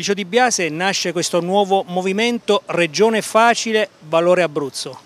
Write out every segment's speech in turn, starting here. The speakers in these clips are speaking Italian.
Licio Di Biase nasce questo nuovo movimento Regione Facile Valore Abruzzo.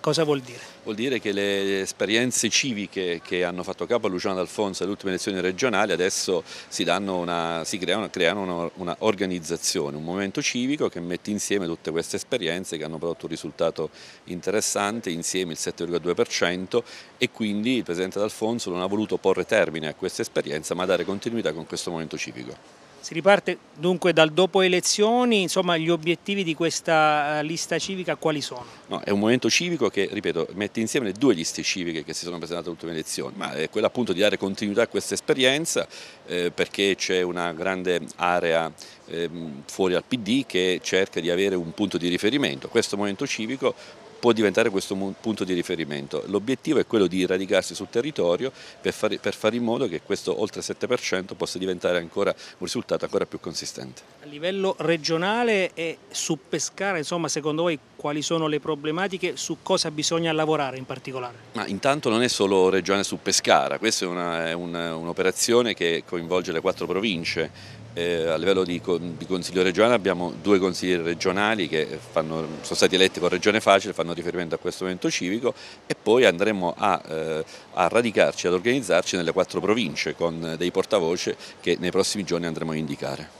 Cosa vuol dire? Vuol dire che le esperienze civiche che hanno fatto capo a Luciano D'Alfonso alle ultime elezioni regionali adesso si, una, si creano, creano una, una, un movimento civico che mette insieme tutte queste esperienze che hanno prodotto un risultato interessante, insieme il 7,2% e quindi il Presidente D'Alfonso non ha voluto porre termine a questa esperienza ma dare continuità con questo movimento civico. Si riparte dunque dal dopo elezioni, insomma gli obiettivi di questa eh, lista civica quali sono? No, è un movimento civico che, ripeto, mette insieme le due liste civiche che si sono presentate alle ultime elezioni, ma è quella appunto di dare continuità a questa esperienza eh, perché c'è una grande area ehm, fuori al PD che cerca di avere un punto di riferimento. Questo movimento civico può diventare questo punto di riferimento. L'obiettivo è quello di radicarsi sul territorio per fare, per fare, in modo che questo oltre 7% possa diventare ancora un risultato ancora più consistente. A livello regionale e su Pescara, insomma, secondo voi quali sono le problematiche, su cosa bisogna lavorare in particolare? Ma intanto non è solo regionale su Pescara, questa è, un'operazione un che coinvolge coinvolge le quattro province. Eh, a livello di, di, Consiglio regionale abbiamo due consiglieri regionali che fanno, sono stati eletti con Regione Facile, fanno riferimento a questo momento civico e poi andremo a, eh, a radicarci, ad organizzarci nelle quattro province con dei portavoce che nei prossimi giorni andremo a indicare.